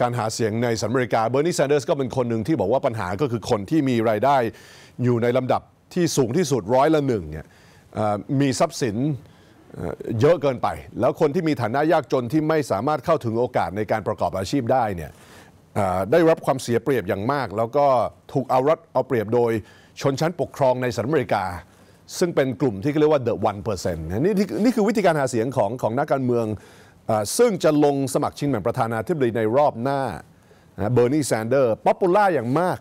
การหาเสียงในสหรัฐอเมริกา เบอร์นีแซนเดอร์ส ก็เป็นคนหนึ่งที่บอกว่าปัญหาก็คือคนที่มีรายได้อยู่ในลำดับที่สูงที่สุดร้อยละหนึ่งเนี่ยมีทรัพย์สินเยอะเกินไป แล้วคนที่มีฐานะยากจนที่ไม่สามารถเข้าถึงโอกาสในการประกอบอาชีพได้เนี่ยได้รับความเสียเปรียบอย่างมาก แล้วก็ถูกเอารัดเอาเปรียบโดยชนชั้นปกครองในสหรัฐอเมริกาซึ่งเป็นกลุ่มที่เรียกว่า the one percent นี่นี่คือวิธีการหาเสียงของของนักการเมืองซึ่งจะลงสมัครชิงแบ่งประธานาธิบดีในรอบหน้าเบอร์นีแซนเดอร์ป๊อปปูล่าอย่างมาก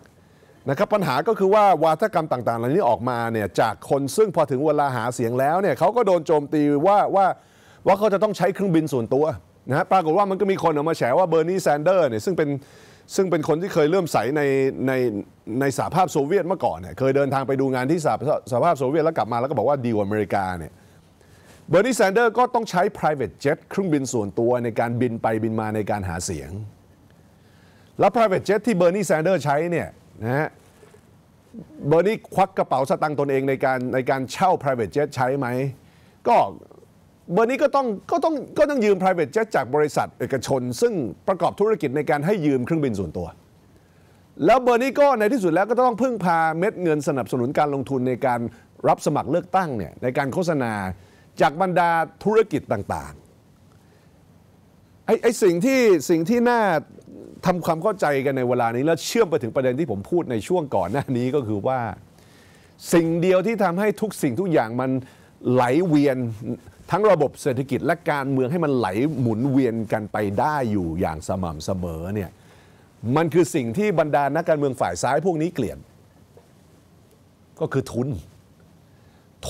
นะครับปัญหาก็คือว่าวาทกรรมต่างๆเหล่านี้ออกมาเนี่ยจากคนซึ่งพอถึงเวลาหาเสียงแล้วเนี่ยเขาก็โดนโจมตีว่า ว่าว่าเขาจะต้องใช้เครื่องบินส่วนตัวนะปรากฏว่ามันก็มีคนออกมาแฉว่าเบอร์นีแซนเดอร์เนี่ยซึ่งเป็นซึ่งเป็นคนที่เคยเริ่มใสในในในสหภาพโซเวียตเมื่อก่อนเนี่ยเคยเดินทางไปดูงานที่สหภาพโซเวียตแล้วกลับมาแล้วก็บอกว่าดีกว่าอเมริกาเนี่ยเบอร์นีแซนเดอร์ก็ต้องใช้ private jet เครื่องบินส่วนตัวในการบินไปบินมาในการหาเสียง และ private jet ที่เบอร์นีแซนเดอร์ใช้เนี่ยนะฮะเบอร์นีควักกระเป๋าสตังค์ตนเองในการในการเช่า private jet ใช้ไหมก็เบอร์นี้ก็ต้องก็ต้องก็ต้องยืม private jet จากบริษัทเอกชน ซึ่งประกอบธุรกิจในการให้ยืมเครื่องบินส่วนตัว แล้วเบอร์นี้ก็ในที่สุดแล้วก็ต้องพึ่งพาเม็ดเงินสนับสนุนการลงทุนในการรับสมัครเลือกตั้งเนี่ยในการโฆษณาจากบรรดาธุรกิจต่างๆไอ้ไอสิ่งที่สิ่งที่น่าทำความเข้าใจกันในเวลานี้แล้วเชื่อมไปถึงประเด็นที่ผมพูดในช่วงก่อนหน้านี้ก็คือว่าสิ่งเดียวที่ทำให้ทุกสิ่งทุกอย่างมันไหลเวียนทั้งระบบเศรษฐกิจ และการเมืองให้มันไหลหมุนเวียนกันไปได้อยู่อย่างสม่ำเสมอเนี่ยมันคือสิ่งที่บรรดานักการเมืองฝ่ายซ้ายพวกนี้เกลียดก็คือทุน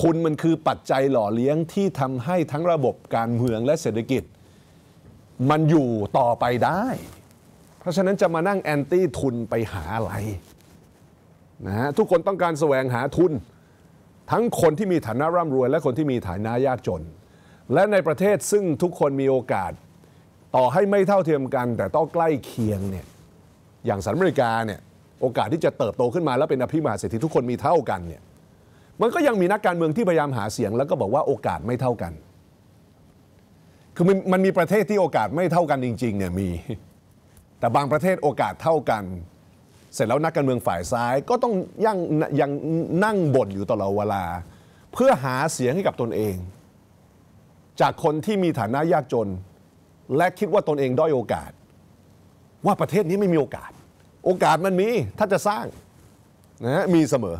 ทุนมันคือปัจจัยหล่อเลี้ยงที่ทำให้ทั้งระบบการเมืองและเศรษฐกิจ มันอยู่ต่อไปได้ เพราะฉะนั้นจะมานั่งแอนตี้ทุนไปหาอะไรนะฮะทุกคนต้องการแสวงหาทุน ทั้งคนที่มีฐานะร่ำรวยและคนที่มีฐานะยากจน และในประเทศซึ่งทุกคนมีโอกาสต่อให้ไม่เท่าเทียมกันแต่ต้องใกล้เคียงเนี่ยอย่างสหรัฐอเมริกาเนี่ยโอกาสที่จะเติบโตขึ้นมาแล้วเป็นอภิมหาเศรษฐีทุกคนมีเท่ากันเนี่ยมันก็ยังมีนักการเมืองที่พยายามหาเสียง แล้วก็บอกว่าโอกาสไม่เท่ากัน คือมันมันมีประเทศที่โอกาสไม่เท่ากันจริงๆเนี่ยมี แต่บางประเทศโอกาสเท่ากัน เสร็จแล้วนักการเมืองฝ่ายซ้ายก็ต้องยังยังนั่งบ่นอยู่ตลอดเวลา เพื่อหาเสียงให้กับตนเอง จากคนที่มีฐานะยากจนและคิดว่าตนเองด้อยโอกาส ว่าประเทศนี้ไม่มีโอกาสโอกาสมันมีถ้าจะสร้างนะมีเสมอ